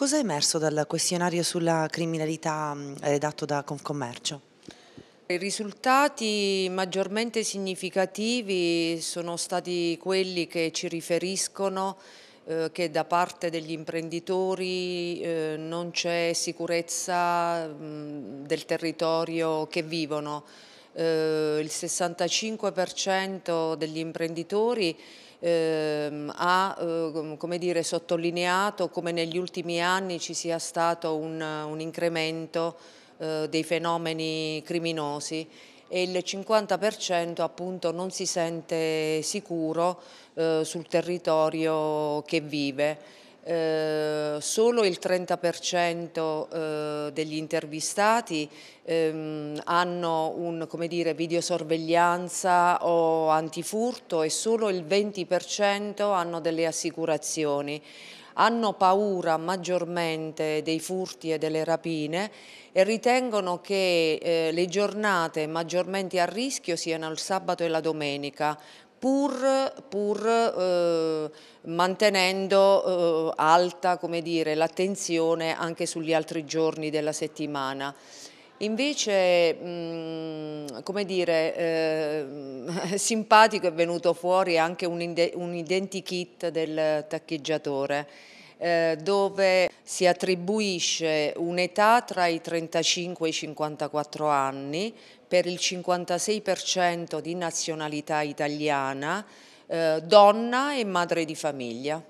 Cosa è emerso dal questionario sulla criminalità redatto mm, eh, da Confcommercio? I risultati maggiormente significativi sono stati quelli che ci riferiscono eh, che da parte degli imprenditori eh, non c'è sicurezza mm, del territorio che vivono eh, il 65% degli imprenditori Ehm, ha eh, come dire, sottolineato come negli ultimi anni ci sia stato un, un incremento eh, dei fenomeni criminosi e il 50% appunto non si sente sicuro eh, sul territorio che vive. Eh, solo il 30% eh, degli intervistati ehm, hanno un come dire, videosorveglianza o antifurto e solo il 20% hanno delle assicurazioni. Hanno paura maggiormente dei furti e delle rapine e ritengono che eh, le giornate maggiormente a rischio siano il sabato e la domenica, pur, pur eh, mantenendo eh, alta l'attenzione anche sugli altri giorni della settimana. Invece, mh, mm, come dire, eh, simpatico è venuto fuori anche un, un identikit del taccheggiatore eh, dove si attribuisce un'età tra i 35 e i 54 anni per il 56% di nazionalità italiana eh, donna e madre di famiglia.